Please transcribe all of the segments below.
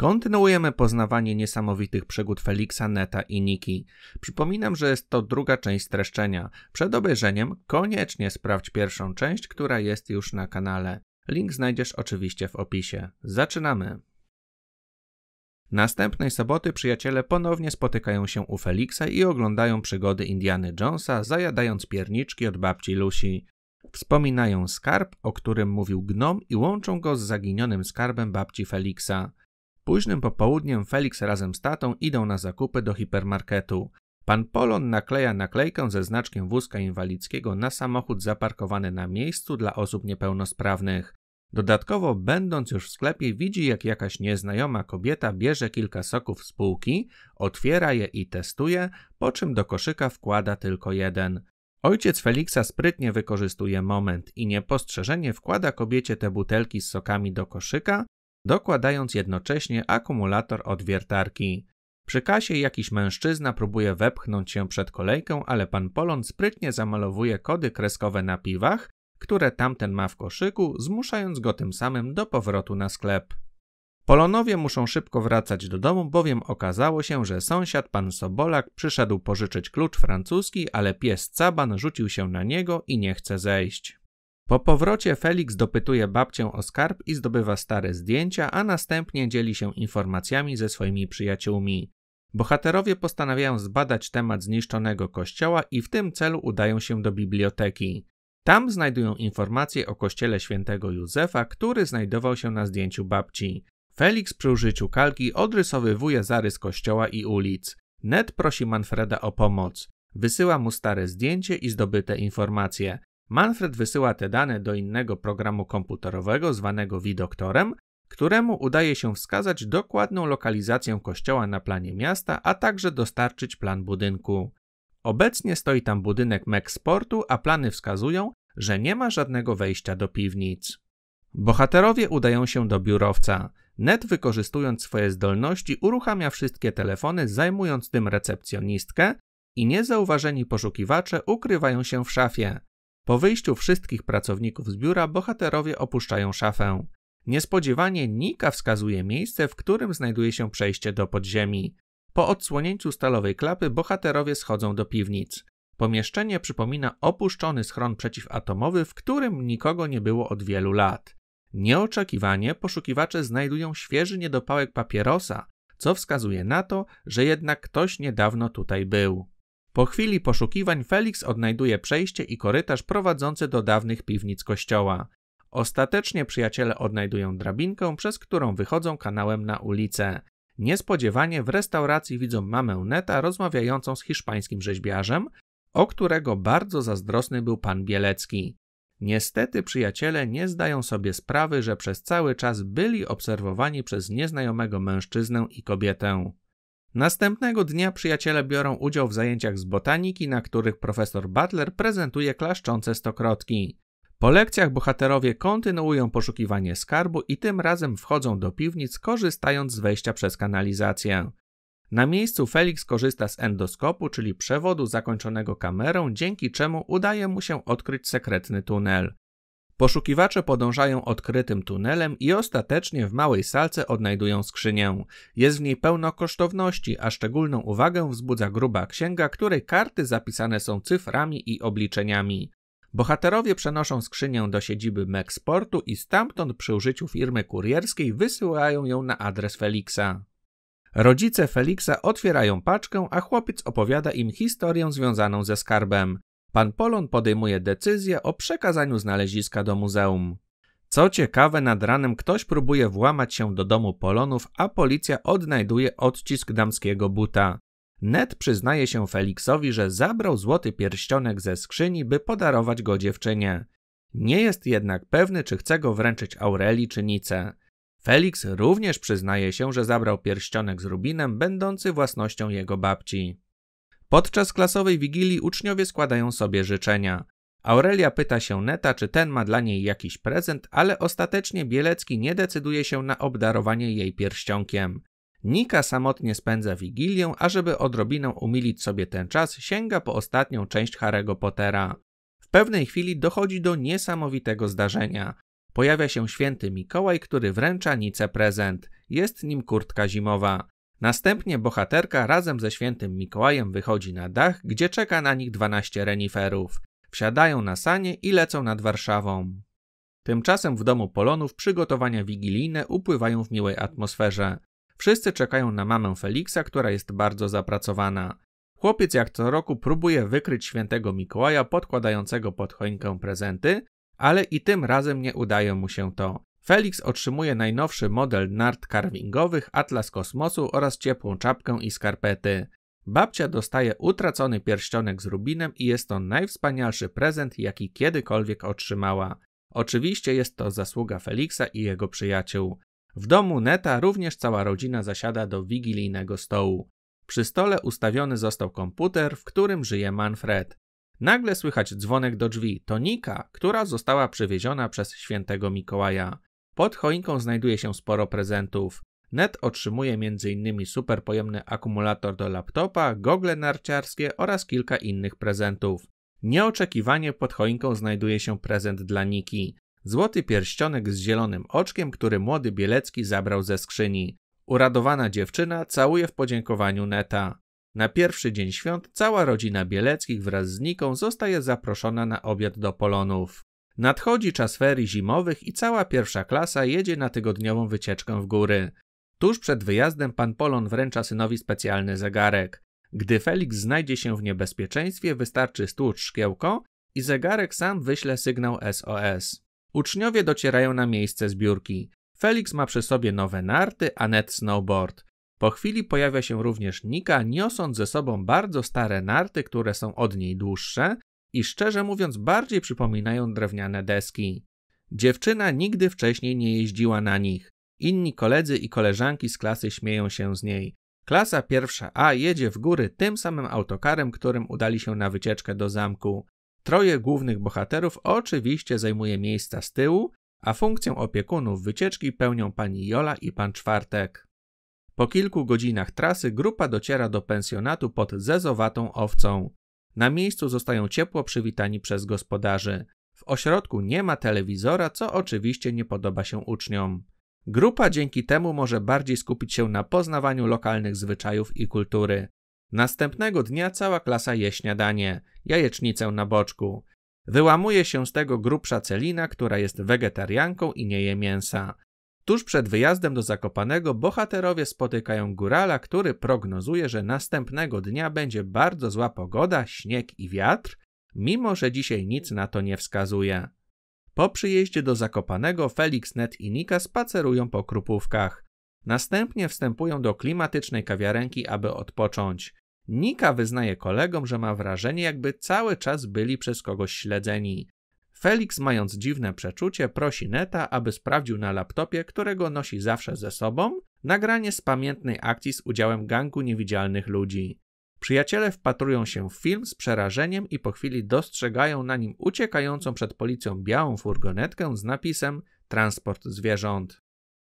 Kontynuujemy poznawanie niesamowitych przygód Feliksa, Neta i Niki. Przypominam, że jest to druga część streszczenia. Przed obejrzeniem koniecznie sprawdź pierwszą część, która jest już na kanale. Link znajdziesz oczywiście w opisie. Zaczynamy! Następnej soboty przyjaciele ponownie spotykają się u Feliksa i oglądają przygody Indiany Jonesa, zajadając pierniczki od babci Lucy. Wspominają skarb, o którym mówił gnom i łączą go z zaginionym skarbem babci Feliksa. Późnym popołudniem Felix razem z tatą idą na zakupy do hipermarketu. Pan Polon nakleja naklejkę ze znaczkiem wózka inwalidzkiego na samochód zaparkowany na miejscu dla osób niepełnosprawnych. Dodatkowo, będąc już w sklepie, widzi, jak jakaś nieznajoma kobieta bierze kilka soków z półki, otwiera je i testuje, po czym do koszyka wkłada tylko jeden. Ojciec Feliksa sprytnie wykorzystuje moment i niepostrzeżenie wkłada kobiecie te butelki z sokami do koszyka, dokładając jednocześnie akumulator od wiertarki. Przy kasie jakiś mężczyzna próbuje wepchnąć się przed kolejkę, ale pan Polon sprytnie zamalowuje kody kreskowe na piwach, które tamten ma w koszyku, zmuszając go tym samym do powrotu na sklep. Polonowie muszą szybko wracać do domu, bowiem okazało się, że sąsiad, pan Sobolak, przyszedł pożyczyć klucz francuski, ale pies Caban rzucił się na niego i nie chce zejść. Po powrocie Felix dopytuje babcię o skarb i zdobywa stare zdjęcia, a następnie dzieli się informacjami ze swoimi przyjaciółmi. Bohaterowie postanawiają zbadać temat zniszczonego kościoła i w tym celu udają się do biblioteki. Tam znajdują informacje o kościele świętego Józefa, który znajdował się na zdjęciu babci. Felix przy użyciu kalki odrysowywuje zarys kościoła i ulic. Ned prosi Manfreda o pomoc. Wysyła mu stare zdjęcie i zdobyte informacje. Manfred wysyła te dane do innego programu komputerowego zwanego Widoktorem, któremu udaje się wskazać dokładną lokalizację kościoła na planie miasta, a także dostarczyć plan budynku. Obecnie stoi tam budynek Mexportu, a plany wskazują, że nie ma żadnego wejścia do piwnic. Bohaterowie udają się do biurowca. Ned, wykorzystując swoje zdolności, uruchamia wszystkie telefony, zajmując tym recepcjonistkę, i niezauważeni poszukiwacze ukrywają się w szafie. Po wyjściu wszystkich pracowników z biura bohaterowie opuszczają szafę. Niespodziewanie Nika wskazuje miejsce, w którym znajduje się przejście do podziemi. Po odsłonięciu stalowej klapy bohaterowie schodzą do piwnic. Pomieszczenie przypomina opuszczony schron przeciwatomowy, w którym nikogo nie było od wielu lat. Nieoczekiwanie poszukiwacze znajdują świeży niedopałek papierosa, co wskazuje na to, że jednak ktoś niedawno tutaj był. Po chwili poszukiwań Felix odnajduje przejście i korytarz prowadzący do dawnych piwnic kościoła. Ostatecznie przyjaciele odnajdują drabinkę, przez którą wychodzą kanałem na ulicę. Niespodziewanie w restauracji widzą mamę Neta rozmawiającą z hiszpańskim rzeźbiarzem, o którego bardzo zazdrosny był pan Bielecki. Niestety przyjaciele nie zdają sobie sprawy, że przez cały czas byli obserwowani przez nieznajomego mężczyznę i kobietę. Następnego dnia przyjaciele biorą udział w zajęciach z botaniki, na których profesor Butler prezentuje klaszczące stokrotki. Po lekcjach bohaterowie kontynuują poszukiwanie skarbu i tym razem wchodzą do piwnic, korzystając z wejścia przez kanalizację. Na miejscu Felix korzysta z endoskopu, czyli przewodu zakończonego kamerą, dzięki czemu udaje mu się odkryć sekretny tunel. Poszukiwacze podążają odkrytym tunelem i ostatecznie w małej salce odnajdują skrzynię. Jest w niej pełno kosztowności, a szczególną uwagę wzbudza gruba księga, której karty zapisane są cyframi i obliczeniami. Bohaterowie przenoszą skrzynię do siedziby Mexportu i stamtąd przy użyciu firmy kurierskiej wysyłają ją na adres Feliksa. Rodzice Feliksa otwierają paczkę, a chłopiec opowiada im historię związaną ze skarbem. Pan Polon podejmuje decyzję o przekazaniu znaleziska do muzeum. Co ciekawe, nad ranem ktoś próbuje włamać się do domu Polonów, a policja odnajduje odcisk damskiego buta. Ned przyznaje się Felixowi, że zabrał złoty pierścionek ze skrzyni, by podarować go dziewczynie. Nie jest jednak pewny, czy chce go wręczyć Aureli czy Nice. Felix również przyznaje się, że zabrał pierścionek z rubinem, będący własnością jego babci. Podczas klasowej wigilii uczniowie składają sobie życzenia. Aurelia pyta się Neta, czy ten ma dla niej jakiś prezent, ale ostatecznie Bielecki nie decyduje się na obdarowanie jej pierścionkiem. Nika samotnie spędza wigilię, a żeby odrobiną umilić sobie ten czas, sięga po ostatnią część Harry'ego Pottera. W pewnej chwili dochodzi do niesamowitego zdarzenia. Pojawia się święty Mikołaj, który wręcza Nice prezent. Jest nim kurtka zimowa. Następnie bohaterka razem ze świętym Mikołajem wychodzi na dach, gdzie czeka na nich 12 reniferów. Wsiadają na sanie i lecą nad Warszawą. Tymczasem w domu Polonów przygotowania wigilijne upływają w miłej atmosferze. Wszyscy czekają na mamę Feliksa, która jest bardzo zapracowana. Chłopiec jak co roku próbuje wykryć świętego Mikołaja podkładającego pod choinkę prezenty, ale i tym razem nie udaje mu się to. Felix otrzymuje najnowszy model nart carvingowych, atlas kosmosu oraz ciepłą czapkę i skarpety. Babcia dostaje utracony pierścionek z rubinem i jest to najwspanialszy prezent, jaki kiedykolwiek otrzymała. Oczywiście jest to zasługa Felixa i jego przyjaciół. W domu Neta również cała rodzina zasiada do wigilijnego stołu. Przy stole ustawiony został komputer, w którym żyje Manfred. Nagle słychać dzwonek do drzwi. To Nika, która została przywieziona przez świętego Mikołaja. Pod choinką znajduje się sporo prezentów. Net otrzymuje m.in. superpojemny akumulator do laptopa, gogle narciarskie oraz kilka innych prezentów. Nieoczekiwanie pod choinką znajduje się prezent dla Niki. Złoty pierścionek z zielonym oczkiem, który młody Bielecki zabrał ze skrzyni. Uradowana dziewczyna całuje w podziękowaniu Neta. Na pierwszy dzień świąt cała rodzina Bieleckich wraz z Niką zostaje zaproszona na obiad do Polonów. Nadchodzi czas ferii zimowych i cała pierwsza klasa jedzie na tygodniową wycieczkę w góry. Tuż przed wyjazdem pan Polon wręcza synowi specjalny zegarek. Gdy Felix znajdzie się w niebezpieczeństwie, wystarczy stłucz szkiełko i zegarek sam wyśle sygnał SOS. Uczniowie docierają na miejsce zbiórki. Felix ma przy sobie nowe narty, a net snowboard. Po chwili pojawia się również Nika, niosąc ze sobą bardzo stare narty, które są od niej dłuższe, i szczerze mówiąc bardziej przypominają drewniane deski. Dziewczyna nigdy wcześniej nie jeździła na nich. Inni koledzy i koleżanki z klasy śmieją się z niej. Klasa pierwsza A jedzie w góry tym samym autokarem, którym udali się na wycieczkę do zamku. Troje głównych bohaterów oczywiście zajmuje miejsca z tyłu, a funkcję opiekunów wycieczki pełnią pani Jola i pan Czwartek. Po kilku godzinach trasy grupa dociera do pensjonatu pod zezowatą owcą. Na miejscu zostają ciepło przywitani przez gospodarzy. W ośrodku nie ma telewizora, co oczywiście nie podoba się uczniom. Grupa dzięki temu może bardziej skupić się na poznawaniu lokalnych zwyczajów i kultury. Następnego dnia cała klasa je śniadanie jajecznicę na boczku. Wyłamuje się z tego grubsza Celina, która jest wegetarianką i nie je mięsa. Tuż przed wyjazdem do Zakopanego bohaterowie spotykają górala, który prognozuje, że następnego dnia będzie bardzo zła pogoda, śnieg i wiatr, mimo że dzisiaj nic na to nie wskazuje. Po przyjeździe do Zakopanego Felix, Ned i Nika spacerują po Krupówkach. Następnie wstępują do klimatycznej kawiarenki, aby odpocząć. Nika wyznaje kolegom, że ma wrażenie, jakby cały czas byli przez kogoś śledzeni. Felix, mając dziwne przeczucie, prosi Neta, aby sprawdził na laptopie, którego nosi zawsze ze sobą, nagranie z pamiętnej akcji z udziałem gangu niewidzialnych ludzi. Przyjaciele wpatrują się w film z przerażeniem i po chwili dostrzegają na nim uciekającą przed policją białą furgonetkę z napisem Transport zwierząt.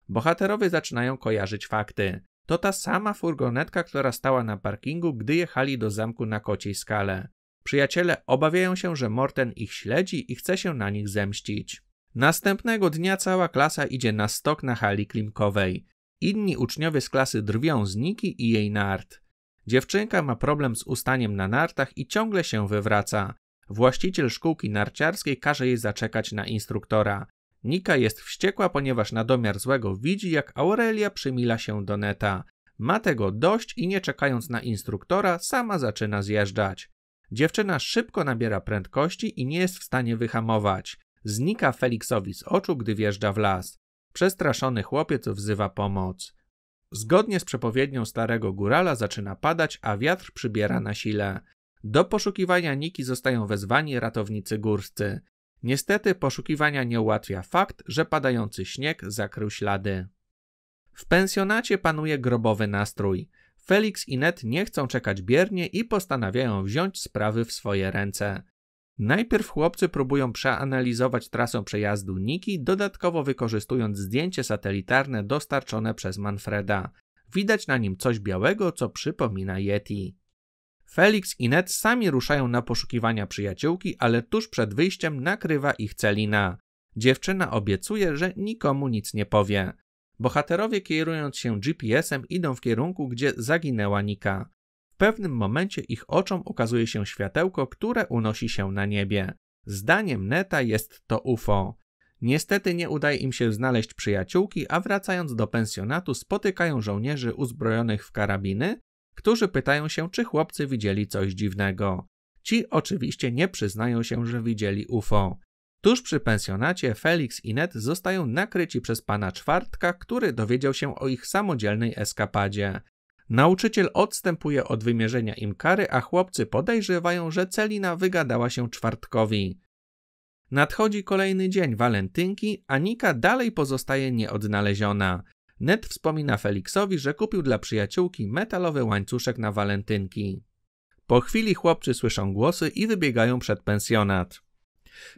Bohaterowie zaczynają kojarzyć fakty. To ta sama furgonetka, która stała na parkingu, gdy jechali do zamku na Kociej Skale. Przyjaciele obawiają się, że Morten ich śledzi i chce się na nich zemścić. Następnego dnia cała klasa idzie na stok na hali klimkowej. Inni uczniowie z klasy drwią z Niki i jej nart. Dziewczynka ma problem z ustaniem na nartach i ciągle się wywraca. Właściciel szkółki narciarskiej każe jej zaczekać na instruktora. Nika jest wściekła, ponieważ na domiar złego widzi, jak Aurelia przymila się do neta. Ma tego dość i nie czekając na instruktora, sama zaczyna zjeżdżać. Dziewczyna szybko nabiera prędkości i nie jest w stanie wyhamować. Znika Felixowi z oczu, gdy wjeżdża w las. Przestraszony chłopiec wzywa pomoc. Zgodnie z przepowiednią starego górala zaczyna padać, a wiatr przybiera na sile. Do poszukiwania Niki zostają wezwani ratownicy górscy. Niestety poszukiwania nie ułatwia fakt, że padający śnieg zakrył ślady. W pensjonacie panuje grobowy nastrój. Felix i Ned nie chcą czekać biernie i postanawiają wziąć sprawy w swoje ręce. Najpierw chłopcy próbują przeanalizować trasę przejazdu Niki, dodatkowo wykorzystując zdjęcie satelitarne dostarczone przez Manfreda. Widać na nim coś białego, co przypomina Yeti. Felix i Ned sami ruszają na poszukiwania przyjaciółki, ale tuż przed wyjściem nakrywa ich Celina. Dziewczyna obiecuje, że nikomu nic nie powie. Bohaterowie kierując się GPS-em idą w kierunku, gdzie zaginęła Nika. W pewnym momencie ich oczom ukazuje się światełko, które unosi się na niebie. Zdaniem Neta jest to UFO. Niestety nie udaje im się znaleźć przyjaciółki, a wracając do pensjonatu spotykają żołnierzy uzbrojonych w karabiny, którzy pytają się, czy chłopcy widzieli coś dziwnego. Ci oczywiście nie przyznają się, że widzieli UFO. Tuż przy pensjonacie Felix i Ned zostają nakryci przez pana Czwartka, który dowiedział się o ich samodzielnej eskapadzie. Nauczyciel odstępuje od wymierzenia im kary, a chłopcy podejrzewają, że Celina wygadała się Czwartkowi. Nadchodzi kolejny dzień walentynki, a Nika dalej pozostaje nieodnaleziona. Ned wspomina Felixowi, że kupił dla przyjaciółki metalowy łańcuszek na walentynki. Po chwili chłopcy słyszą głosy i wybiegają przed pensjonat.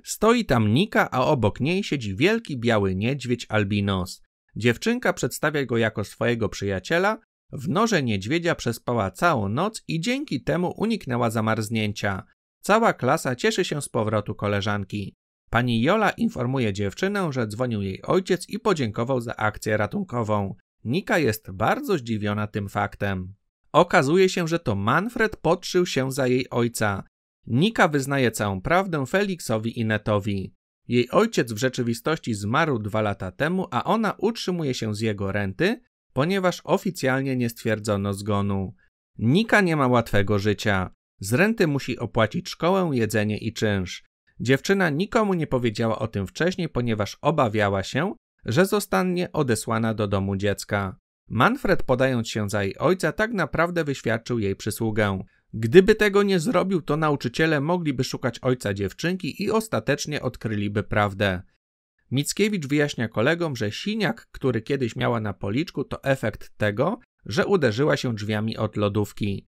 Stoi tam Nika, a obok niej siedzi wielki biały niedźwiedź albinos. Dziewczynka przedstawia go jako swojego przyjaciela, w noże niedźwiedzia przespała całą noc i dzięki temu uniknęła zamarznięcia. Cała klasa cieszy się z powrotu koleżanki. Pani Jola informuje dziewczynę, że dzwonił jej ojciec i podziękował za akcję ratunkową. Nika jest bardzo zdziwiona tym faktem. Okazuje się, że to Manfred podszył się za jej ojca. Nika wyznaje całą prawdę Felixowi i Netowi. Jej ojciec w rzeczywistości zmarł dwa lata temu, a ona utrzymuje się z jego renty, ponieważ oficjalnie nie stwierdzono zgonu. Nika nie ma łatwego życia. Z renty musi opłacić szkołę, jedzenie i czynsz. Dziewczyna nikomu nie powiedziała o tym wcześniej, ponieważ obawiała się, że zostanie odesłana do domu dziecka. Manfred, podając się za jej ojca, tak naprawdę wyświadczył jej przysługę. Gdyby tego nie zrobił, to nauczyciele mogliby szukać ojca dziewczynki i ostatecznie odkryliby prawdę. Mickiewicz wyjaśnia kolegom, że siniak, który kiedyś miała na policzku, to efekt tego, że uderzyła się drzwiami od lodówki.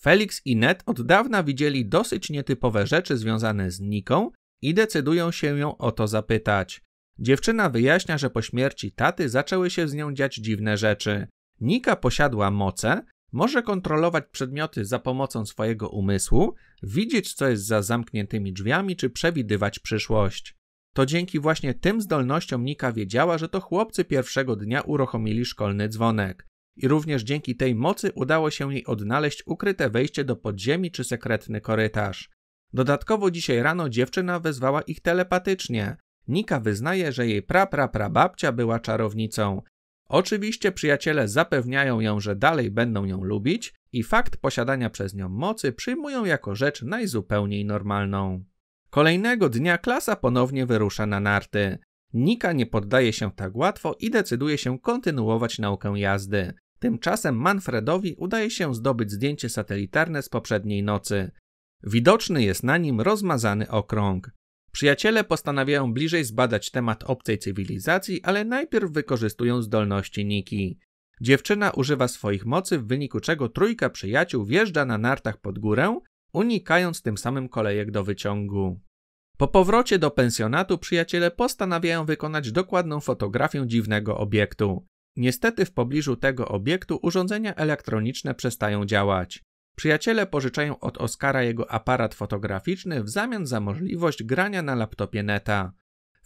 Felix i Ned od dawna widzieli dosyć nietypowe rzeczy związane z Niką i decydują się ją o to zapytać. Dziewczyna wyjaśnia, że po śmierci taty zaczęły się z nią dziać dziwne rzeczy. Nika posiadła moce, może kontrolować przedmioty za pomocą swojego umysłu, widzieć, co jest za zamkniętymi drzwiami, czy przewidywać przyszłość. To dzięki właśnie tym zdolnościom Nika wiedziała, że to chłopcy pierwszego dnia uruchomili szkolny dzwonek. I również dzięki tej mocy udało się jej odnaleźć ukryte wejście do podziemi czy sekretny korytarz. Dodatkowo dzisiaj rano dziewczyna wezwała ich telepatycznie. Nika wyznaje, że jej pra pra prapra babcia była czarownicą Oczywiście przyjaciele zapewniają ją, że dalej będą ją lubić i fakt posiadania przez nią mocy przyjmują jako rzecz najzupełniej normalną. Kolejnego dnia klasa ponownie wyrusza na narty. Nika nie poddaje się tak łatwo i decyduje się kontynuować naukę jazdy. Tymczasem Manfredowi udaje się zdobyć zdjęcie satelitarne z poprzedniej nocy. Widoczny jest na nim rozmazany okrąg. Przyjaciele postanawiają bliżej zbadać temat obcej cywilizacji, ale najpierw wykorzystują zdolności Niki. Dziewczyna używa swoich mocy, w wyniku czego trójka przyjaciół wjeżdża na nartach pod górę, unikając tym samym kolejek do wyciągu. Po powrocie do pensjonatu przyjaciele postanawiają wykonać dokładną fotografię dziwnego obiektu. Niestety w pobliżu tego obiektu urządzenia elektroniczne przestają działać. Przyjaciele pożyczają od Oscara jego aparat fotograficzny w zamian za możliwość grania na laptopie neta.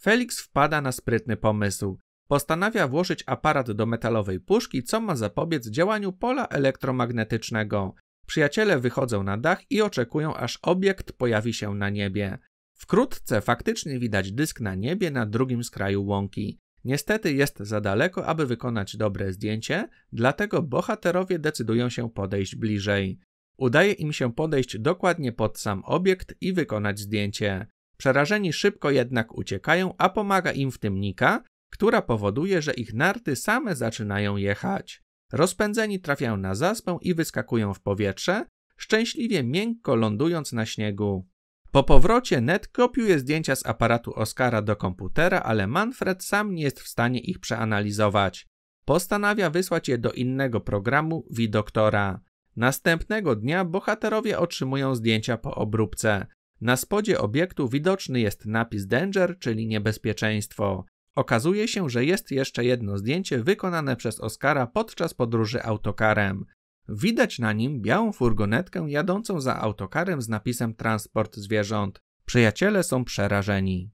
Felix wpada na sprytny pomysł. Postanawia włożyć aparat do metalowej puszki, co ma zapobiec działaniu pola elektromagnetycznego. Przyjaciele wychodzą na dach i oczekują, aż obiekt pojawi się na niebie. Wkrótce faktycznie widać dysk na niebie na drugim skraju łąki. Niestety jest za daleko, aby wykonać dobre zdjęcie, dlatego bohaterowie decydują się podejść bliżej. Udaje im się podejść dokładnie pod sam obiekt i wykonać zdjęcie. Przerażeni szybko jednak uciekają, a pomaga im w tym Nika, która powoduje, że ich narty same zaczynają jechać. Rozpędzeni trafiają na zaspę i wyskakują w powietrze, szczęśliwie miękko lądując na śniegu. Po powrocie Ned kopiuje zdjęcia z aparatu Oscara do komputera, ale Manfred sam nie jest w stanie ich przeanalizować. Postanawia wysłać je do innego programu, Widoktora. Następnego dnia bohaterowie otrzymują zdjęcia po obróbce. Na spodzie obiektu widoczny jest napis Danger, czyli niebezpieczeństwo. Okazuje się, że jest jeszcze jedno zdjęcie wykonane przez Oscara podczas podróży autokarem. Widać na nim białą furgonetkę jadącą za autokarem z napisem Transport zwierząt. Przyjaciele są przerażeni.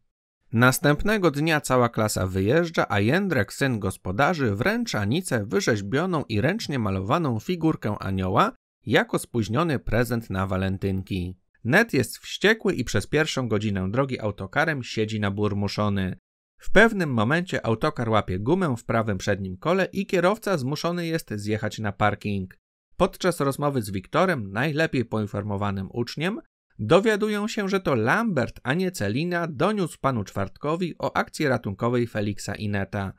Następnego dnia cała klasa wyjeżdża, a Jędrek, syn gospodarzy, wręcza Nicę wyrzeźbioną i ręcznie malowaną figurkę anioła jako spóźniony prezent na walentynki. Ned jest wściekły i przez pierwszą godzinę drogi autokarem siedzi na burmuszony. W pewnym momencie autokar łapie gumę w prawym przednim kole i kierowca zmuszony jest zjechać na parking. Podczas rozmowy z Wiktorem, najlepiej poinformowanym uczniem, Dowiadują się, że to Lambert, a nie Celina, doniósł panu Czwartkowi o akcji ratunkowej Feliksa Ineta.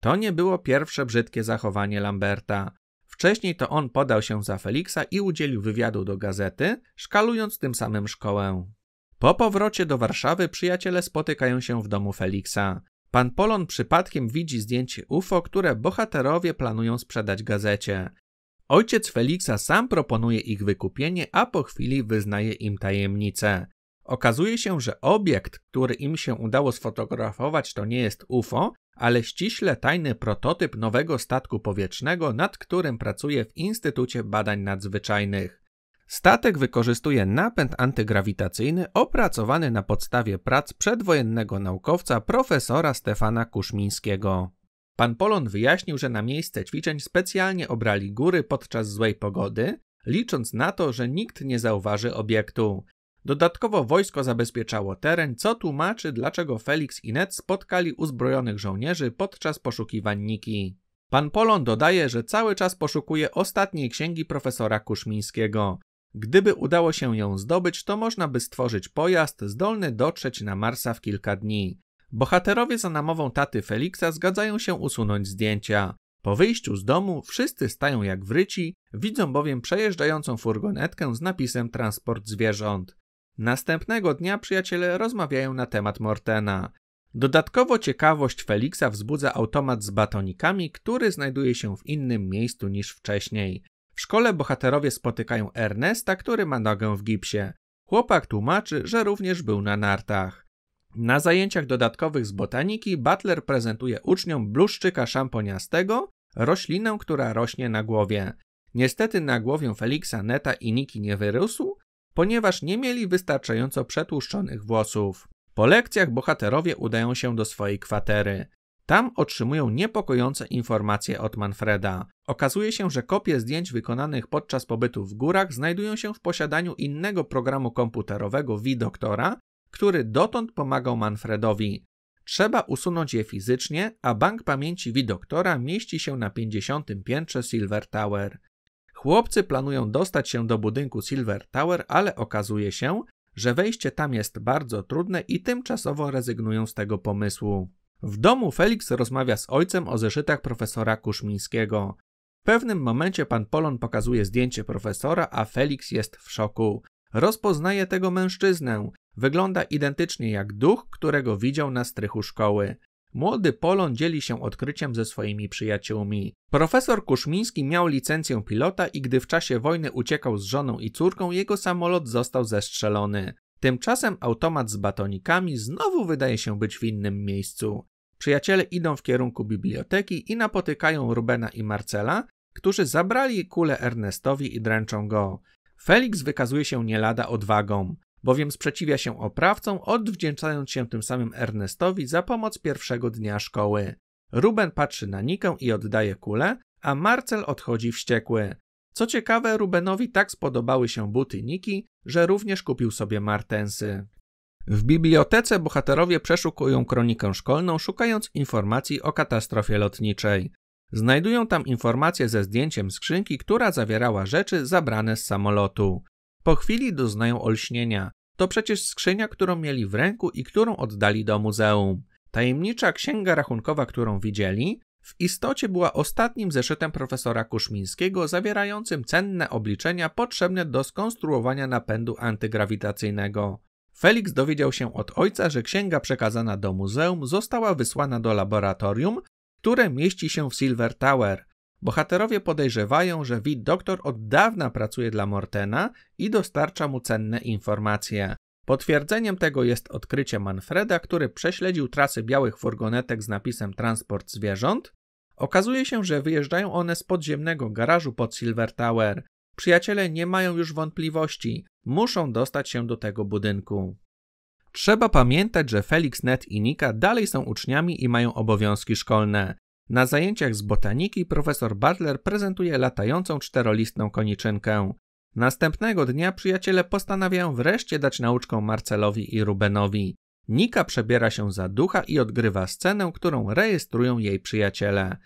To nie było pierwsze brzydkie zachowanie Lamberta. Wcześniej to on podał się za Feliksa i udzielił wywiadu do gazety, szkalując tym samym szkołę. Po powrocie do Warszawy przyjaciele spotykają się w domu Feliksa. Pan Polon przypadkiem widzi zdjęcie UFO, które bohaterowie planują sprzedać gazecie. Ojciec Feliksa sam proponuje ich wykupienie, a po chwili wyznaje im tajemnicę. Okazuje się, że obiekt, który im się udało sfotografować, to nie jest UFO, ale ściśle tajny prototyp nowego statku powietrznego, nad którym pracuje w Instytucie Badań Nadzwyczajnych. Statek wykorzystuje napęd antygrawitacyjny opracowany na podstawie prac przedwojennego naukowca profesora Stefana Kuszmińskiego. Pan Polon wyjaśnił, że na miejsce ćwiczeń specjalnie obrali góry podczas złej pogody, licząc na to, że nikt nie zauważy obiektu. Dodatkowo wojsko zabezpieczało teren, co tłumaczy, dlaczego Felix i Ned spotkali uzbrojonych żołnierzy podczas poszukiwań Niki. Pan Polon dodaje, że cały czas poszukuje ostatniej księgi profesora Kuszmińskiego. Gdyby udało się ją zdobyć, to można by stworzyć pojazd zdolny dotrzeć na Marsa w kilka dni. Bohaterowie za namową taty Feliksa zgadzają się usunąć zdjęcia. Po wyjściu z domu wszyscy stają jak wryci, widzą bowiem przejeżdżającą furgonetkę z napisem transport zwierząt. Następnego dnia przyjaciele rozmawiają na temat Mortena. Dodatkowo ciekawość Feliksa wzbudza automat z batonikami, który znajduje się w innym miejscu niż wcześniej. W szkole bohaterowie spotykają Ernesta, który ma nogę w gipsie. Chłopak tłumaczy, że również był na nartach. Na zajęciach dodatkowych z botaniki Butler prezentuje uczniom bluszczyka szamponiastego, roślinę, która rośnie na głowie. Niestety na głowie Felixa, Neta i Niki nie wyrósł, ponieważ nie mieli wystarczająco przetłuszczonych włosów. Po lekcjach bohaterowie udają się do swojej kwatery. Tam otrzymują niepokojące informacje od Manfreda. Okazuje się, że kopie zdjęć wykonanych podczas pobytu w górach znajdują się w posiadaniu innego programu komputerowego Widoktora, który dotąd pomagał Manfredowi. Trzeba usunąć je fizycznie, a bank pamięci widoktora mieści się na 50 piętrze Silver Tower. Chłopcy planują dostać się do budynku Silver Tower, ale okazuje się, że wejście tam jest bardzo trudne i tymczasowo rezygnują z tego pomysłu. W domu Felix rozmawia z ojcem o zeszytach profesora Kuszmińskiego. W pewnym momencie pan Polon pokazuje zdjęcie profesora, a Felix jest w szoku. Rozpoznaje tego mężczyznę. Wygląda identycznie jak duch, którego widział na strychu szkoły. Młody Polon dzieli się odkryciem ze swoimi przyjaciółmi. Profesor Kuszmiński miał licencję pilota i gdy w czasie wojny uciekał z żoną i córką, jego samolot został zestrzelony. Tymczasem automat z batonikami znowu wydaje się być w innym miejscu. Przyjaciele idą w kierunku biblioteki i napotykają Rubena i Marcela, którzy zabrali kulę Ernestowi i dręczą go. Felix wykazuje się nie lada odwagą, bowiem sprzeciwia się oprawcom, odwdzięczając się tym samym Ernestowi za pomoc pierwszego dnia szkoły. Ruben patrzy na Nikę i oddaje kulę, a Marcel odchodzi wściekły. Co ciekawe, Rubenowi tak spodobały się buty Niki, że również kupił sobie martensy. W bibliotece bohaterowie przeszukują kronikę szkolną, szukając informacji o katastrofie lotniczej. Znajdują tam informacje ze zdjęciem skrzynki, która zawierała rzeczy zabrane z samolotu. Po chwili doznają olśnienia. To przecież skrzynia, którą mieli w ręku i którą oddali do muzeum. Tajemnicza księga rachunkowa, którą widzieli, w istocie była ostatnim zeszytem profesora Kuszmińskiego zawierającym cenne obliczenia potrzebne do skonstruowania napędu antygrawitacyjnego. Felix dowiedział się od ojca, że księga przekazana do muzeum została wysłana do laboratorium, które mieści się w Silver Tower. Bohaterowie podejrzewają, że Wit Doktor od dawna pracuje dla Mortena i dostarcza mu cenne informacje. Potwierdzeniem tego jest odkrycie Manfreda, który prześledził trasy białych furgonetek z napisem Transport zwierząt. Okazuje się, że wyjeżdżają one z podziemnego garażu pod Silver Tower. Przyjaciele nie mają już wątpliwości, muszą dostać się do tego budynku. Trzeba pamiętać, że Felix, Ned i Nika dalej są uczniami i mają obowiązki szkolne. Na zajęciach z botaniki profesor Butler prezentuje latającą czterolistną koniczynkę. Następnego dnia przyjaciele postanawiają wreszcie dać nauczkę Marcelowi i Rubenowi. Nika przebiera się za ducha i odgrywa scenę, którą rejestrują jej przyjaciele.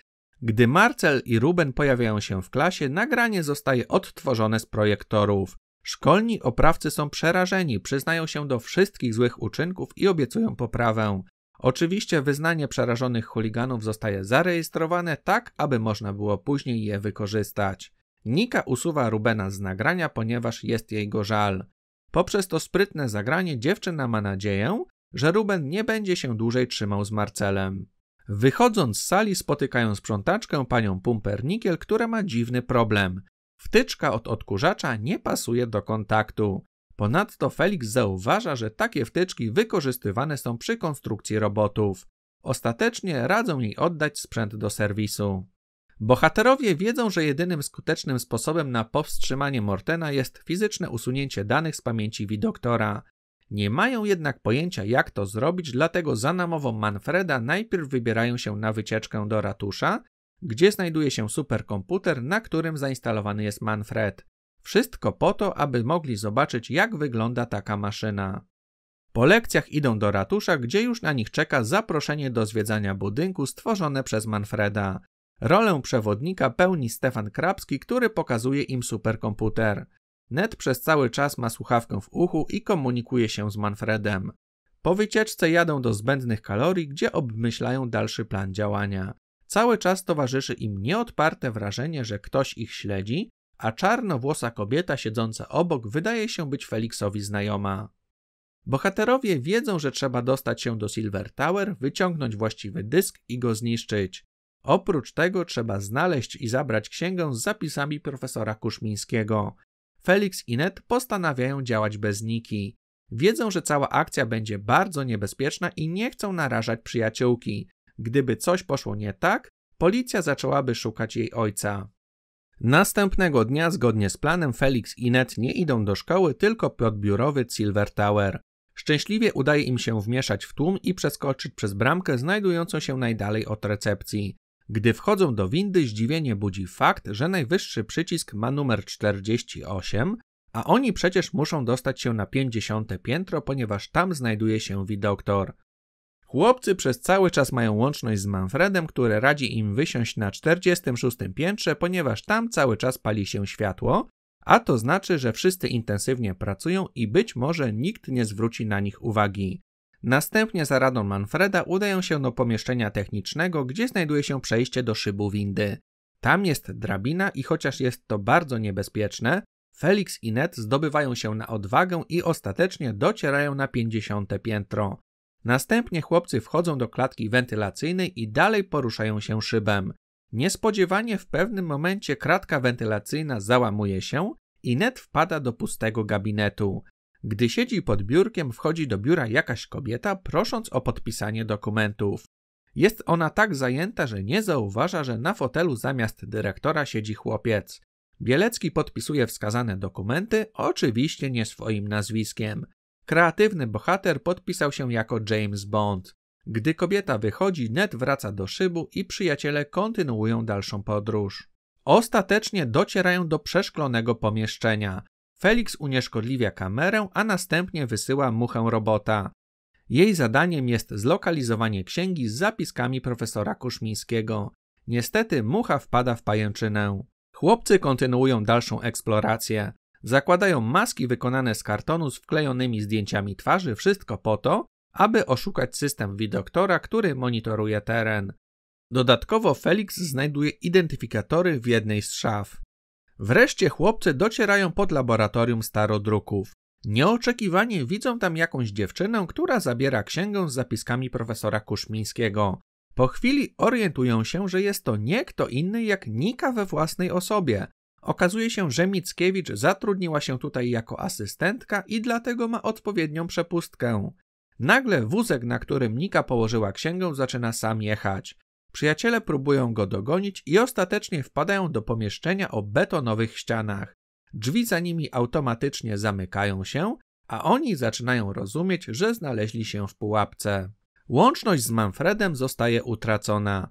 Gdy Marcel i Ruben pojawiają się w klasie, nagranie zostaje odtworzone z projektorów. Szkolni oprawcy są przerażeni, przyznają się do wszystkich złych uczynków i obiecują poprawę. Oczywiście wyznanie przerażonych chuliganów zostaje zarejestrowane tak, aby można było później je wykorzystać. Nika usuwa Rubena z nagrania, ponieważ jest jej go żal. Poprzez to sprytne zagranie dziewczyna ma nadzieję, że Ruben nie będzie się dłużej trzymał z Marcelem. Wychodząc z sali spotykają sprzątaczkę panią Pumpernikiel, która ma dziwny problem. Wtyczka od odkurzacza nie pasuje do kontaktu. Ponadto Felix zauważa, że takie wtyczki wykorzystywane są przy konstrukcji robotów. Ostatecznie radzą jej oddać sprzęt do serwisu. Bohaterowie wiedzą, że jedynym skutecznym sposobem na powstrzymanie Mortena jest fizyczne usunięcie danych z pamięci widoktora. Nie mają jednak pojęcia, jak to zrobić, dlatego za namową Manfreda najpierw wybierają się na wycieczkę do ratusza, gdzie znajduje się superkomputer, na którym zainstalowany jest Manfred. Wszystko po to, aby mogli zobaczyć, jak wygląda taka maszyna. Po lekcjach idą do ratusza, gdzie już na nich czeka zaproszenie do zwiedzania budynku stworzone przez Manfreda. Rolę przewodnika pełni Stefan Krapski, który pokazuje im superkomputer. Ned przez cały czas ma słuchawkę w uchu i komunikuje się z Manfredem. Po wycieczce jadą do zbędnych kalorii, gdzie obmyślają dalszy plan działania. Cały czas towarzyszy im nieodparte wrażenie, że ktoś ich śledzi, a czarnowłosa kobieta siedząca obok wydaje się być Felixowi znajoma. Bohaterowie wiedzą, że trzeba dostać się do Silver Tower, wyciągnąć właściwy dysk i go zniszczyć. Oprócz tego trzeba znaleźć i zabrać księgę z zapisami profesora Kuszmińskiego. Felix i Ned postanawiają działać bez Niki. Wiedzą, że cała akcja będzie bardzo niebezpieczna i nie chcą narażać przyjaciółki, Gdyby coś poszło nie tak, policja zaczęłaby szukać jej ojca. Następnego dnia, zgodnie z planem, Felix i Ned nie idą do szkoły, tylko pod biurowy Silver Tower. Szczęśliwie udaje im się wmieszać w tłum i przeskoczyć przez bramkę znajdującą się najdalej od recepcji. Gdy wchodzą do windy, zdziwienie budzi fakt, że najwyższy przycisk ma numer 48, a oni przecież muszą dostać się na 50 piętro, ponieważ tam znajduje się widoktor. Chłopcy przez cały czas mają łączność z Manfredem, który radzi im wysiąść na 46 piętrze, ponieważ tam cały czas pali się światło, a to znaczy, że wszyscy intensywnie pracują i być może nikt nie zwróci na nich uwagi. Następnie za radą Manfreda udają się do pomieszczenia technicznego, gdzie znajduje się przejście do szybu windy. Tam jest drabina i chociaż jest to bardzo niebezpieczne, Felix i Ned zdobywają się na odwagę i ostatecznie docierają na 50 piętro. Następnie chłopcy wchodzą do klatki wentylacyjnej i dalej poruszają się szybem. Niespodziewanie w pewnym momencie kratka wentylacyjna załamuje się i Ned wpada do pustego gabinetu. Gdy siedzi pod biurkiem, wchodzi do biura jakaś kobieta, prosząc o podpisanie dokumentów. Jest ona tak zajęta, że nie zauważa, że na fotelu zamiast dyrektora siedzi chłopiec. Bielecki podpisuje wskazane dokumenty, oczywiście nie swoim nazwiskiem. Kreatywny bohater podpisał się jako James Bond. Gdy kobieta wychodzi, Ned wraca do szybu i przyjaciele kontynuują dalszą podróż. Ostatecznie docierają do przeszklonego pomieszczenia. Felix unieszkodliwia kamerę, a następnie wysyła muchę robota. Jej zadaniem jest zlokalizowanie księgi z zapiskami profesora Kuszmińskiego. Niestety mucha wpada w pajęczynę. Chłopcy kontynuują dalszą eksplorację. Zakładają maski wykonane z kartonu z wklejonymi zdjęciami twarzy, wszystko po to, aby oszukać system widoktora, który monitoruje teren. Dodatkowo Felix znajduje identyfikatory w jednej z szaf. Wreszcie chłopcy docierają pod laboratorium starodruków. Nieoczekiwanie widzą tam jakąś dziewczynę, która zabiera księgę z zapiskami profesora Kuszmińskiego. Po chwili orientują się, że jest to nie kto inny jak Nika we własnej osobie, Okazuje się, że Mickiewicz zatrudniła się tutaj jako asystentka i dlatego ma odpowiednią przepustkę. Nagle wózek, na którym Nika położyła księgę, zaczyna sam jechać. Przyjaciele próbują go dogonić i ostatecznie wpadają do pomieszczenia o betonowych ścianach. Drzwi za nimi automatycznie zamykają się, a oni zaczynają rozumieć, że znaleźli się w pułapce. Łączność z Manfredem zostaje utracona.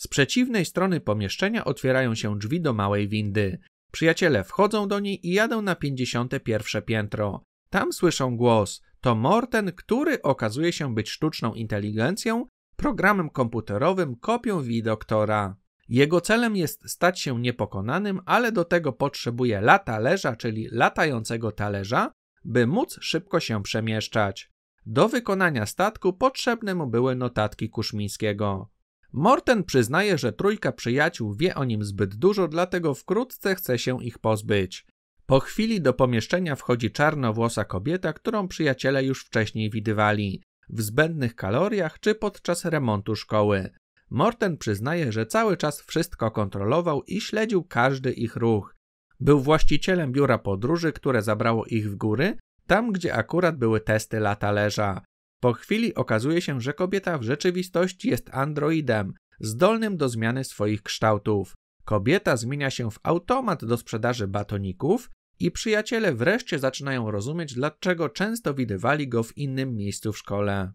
Z przeciwnej strony pomieszczenia otwierają się drzwi do małej windy. Przyjaciele wchodzą do niej i jadą na 51 piętro. Tam słyszą głos. To Morten, który okazuje się być sztuczną inteligencją, programem komputerowym, kopią widoktora. Jego celem jest stać się niepokonanym, ale do tego potrzebuje latalerza, czyli latającego talerza, by móc szybko się przemieszczać. Do wykonania statku potrzebne mu były notatki Kuszmińskiego. Morten przyznaje, że trójka przyjaciół wie o nim zbyt dużo, dlatego wkrótce chce się ich pozbyć. Po chwili do pomieszczenia wchodzi czarnowłosa kobieta, którą przyjaciele już wcześniej widywali w zbędnych kaloriach czy podczas remontu szkoły. Morten przyznaje, że cały czas wszystko kontrolował i śledził każdy ich ruch. Był właścicielem biura podróży, które zabrało ich w góry, tam gdzie akurat były testy lata leża. Po chwili okazuje się, że kobieta w rzeczywistości jest androidem, zdolnym do zmiany swoich kształtów. Kobieta zmienia się w automat do sprzedaży batoników i przyjaciele wreszcie zaczynają rozumieć, dlaczego często widywali go w innym miejscu w szkole.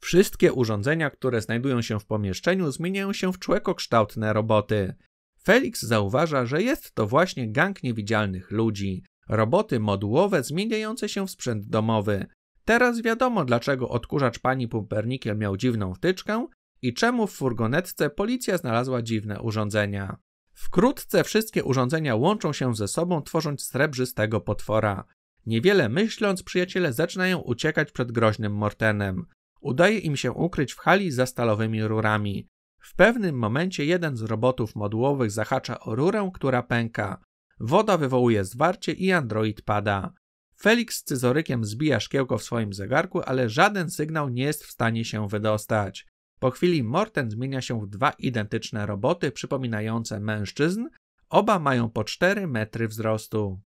Wszystkie urządzenia, które znajdują się w pomieszczeniu, zmieniają się w człekokształtne roboty. Felix zauważa, że jest to właśnie gang niewidzialnych ludzi, roboty modułowe zmieniające się w sprzęt domowy. Teraz wiadomo, dlaczego odkurzacz pani Pumpernikiel miał dziwną wtyczkę i czemu w furgonetce policja znalazła dziwne urządzenia. Wkrótce wszystkie urządzenia łączą się ze sobą, tworząc srebrzystego potwora. Niewiele myśląc, przyjaciele zaczynają uciekać przed groźnym Mortenem. Udaje im się ukryć w hali za stalowymi rurami. W pewnym momencie jeden z robotów modułowych zahacza o rurę, która pęka. Woda wywołuje zwarcie i android pada. Felix scyzorykiem zbija szkiełko w swoim zegarku, ale żaden sygnał nie jest w stanie się wydostać. Po chwili Morten zmienia się w dwa identyczne roboty przypominające mężczyzn, oba mają po 4 metry wzrostu.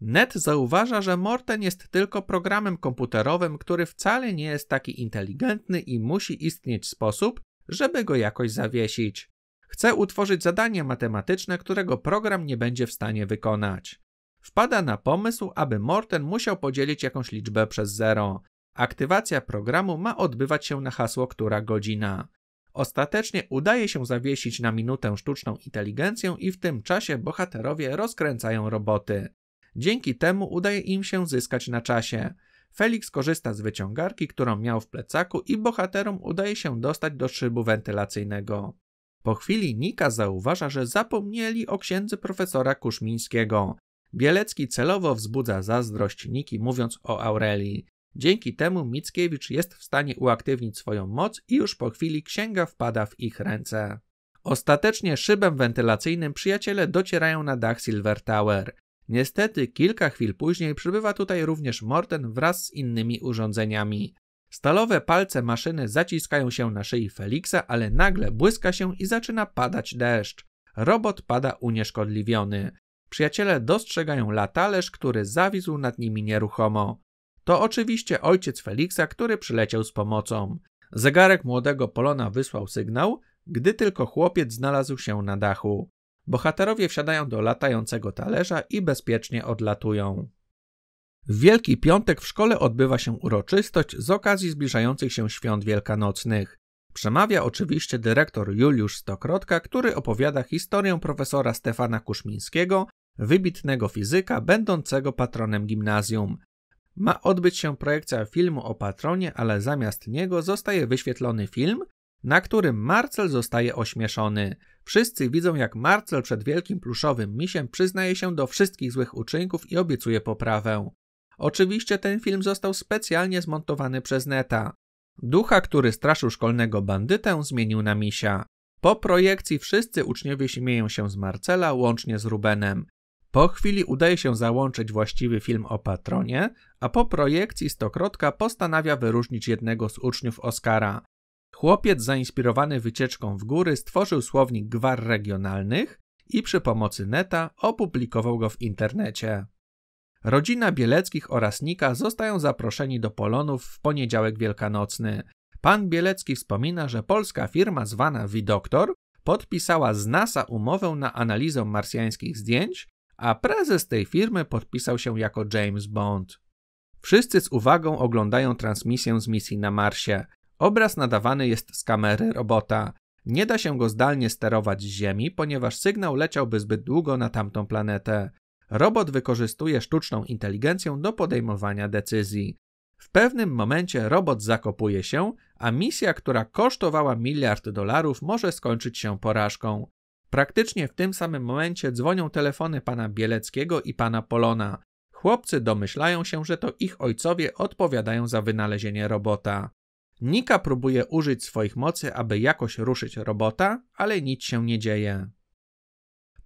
Ned zauważa, że Morten jest tylko programem komputerowym, który wcale nie jest taki inteligentny i musi istnieć sposób, żeby go jakoś zawiesić. Chce utworzyć zadanie matematyczne, którego program nie będzie w stanie wykonać wpada na pomysł, aby Morten musiał podzielić jakąś liczbę przez zero. Aktywacja programu ma odbywać się na hasło która godzina. Ostatecznie udaje się zawiesić na minutę sztuczną inteligencję i w tym czasie bohaterowie rozkręcają roboty. Dzięki temu udaje im się zyskać na czasie. Felix korzysta z wyciągarki, którą miał w plecaku i bohaterom udaje się dostać do szybu wentylacyjnego. Po chwili Nika zauważa, że zapomnieli o księdze profesora Kuszmińskiego. Bielecki celowo wzbudza zazdrość Niki mówiąc o Aurelii. Dzięki temu Mickiewicz jest w stanie uaktywnić swoją moc i już po chwili księga wpada w ich ręce. Ostatecznie szybem wentylacyjnym przyjaciele docierają na dach Silver Tower. Niestety kilka chwil później przybywa tutaj również Morten wraz z innymi urządzeniami. Stalowe palce maszyny zaciskają się na szyi Feliksa, ale nagle błyska się i zaczyna padać deszcz. Robot pada unieszkodliwiony. Przyjaciele dostrzegają latalerz, który zawisł nad nimi nieruchomo. To oczywiście ojciec Feliksa, który przyleciał z pomocą. Zegarek młodego Polona wysłał sygnał, gdy tylko chłopiec znalazł się na dachu. Bohaterowie wsiadają do latającego talerza i bezpiecznie odlatują. W Wielki Piątek w szkole odbywa się uroczystość z okazji zbliżających się świąt wielkanocnych. Przemawia oczywiście dyrektor Juliusz Stokrotka, który opowiada historię profesora Stefana Kuszmińskiego wybitnego fizyka, będącego patronem gimnazjum. Ma odbyć się projekcja filmu o patronie, ale zamiast niego zostaje wyświetlony film, na którym Marcel zostaje ośmieszony. Wszyscy widzą, jak Marcel przed wielkim pluszowym misiem przyznaje się do wszystkich złych uczynków i obiecuje poprawę. Oczywiście ten film został specjalnie zmontowany przez Neta. Ducha, który straszył szkolnego bandytę, zmienił na misia. Po projekcji wszyscy uczniowie śmieją się z Marcela, łącznie z Rubenem. Po chwili udaje się załączyć właściwy film o patronie, a po projekcji Stokrotka postanawia wyróżnić jednego z uczniów Oscara. Chłopiec zainspirowany wycieczką w góry stworzył słownik gwar regionalnych i przy pomocy neta opublikował go w internecie. Rodzina Bieleckich oraz Nika zostają zaproszeni do Polonów w poniedziałek wielkanocny. Pan Bielecki wspomina, że polska firma zwana Widoktor podpisała z NASA umowę na analizę marsjańskich zdjęć a prezes tej firmy podpisał się jako James Bond. Wszyscy z uwagą oglądają transmisję z misji na Marsie. Obraz nadawany jest z kamery robota. Nie da się go zdalnie sterować z Ziemi, ponieważ sygnał leciałby zbyt długo na tamtą planetę. Robot wykorzystuje sztuczną inteligencję do podejmowania decyzji. W pewnym momencie robot zakopuje się, a misja, która kosztowała miliard dolarów, może skończyć się porażką. Praktycznie w tym samym momencie dzwonią telefony pana Bieleckiego i pana Polona. Chłopcy domyślają się, że to ich ojcowie odpowiadają za wynalezienie robota. Nika próbuje użyć swoich mocy, aby jakoś ruszyć robota, ale nic się nie dzieje.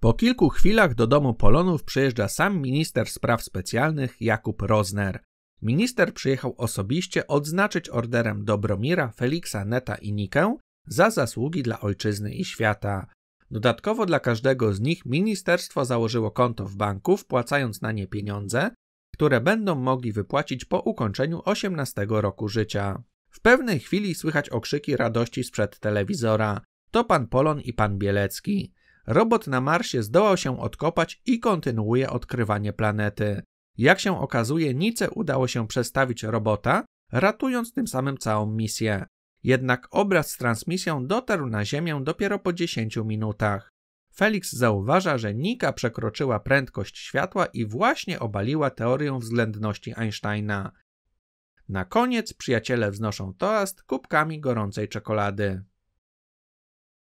Po kilku chwilach do domu Polonów przyjeżdża sam minister spraw specjalnych Jakub Rozner. Minister przyjechał osobiście odznaczyć orderem Dobromira, Feliksa, Neta i Nikę za zasługi dla ojczyzny i świata. Dodatkowo dla każdego z nich ministerstwo założyło konto w banku, wpłacając na nie pieniądze, które będą mogli wypłacić po ukończeniu 18 roku życia. W pewnej chwili słychać okrzyki radości sprzed telewizora. To pan Polon i pan Bielecki. Robot na Marsie zdołał się odkopać i kontynuuje odkrywanie planety. Jak się okazuje, Nice udało się przestawić robota, ratując tym samym całą misję. Jednak obraz z transmisją dotarł na Ziemię dopiero po 10 minutach. Felix zauważa, że Nika przekroczyła prędkość światła i właśnie obaliła teorię względności Einsteina. Na koniec przyjaciele wznoszą toast kubkami gorącej czekolady.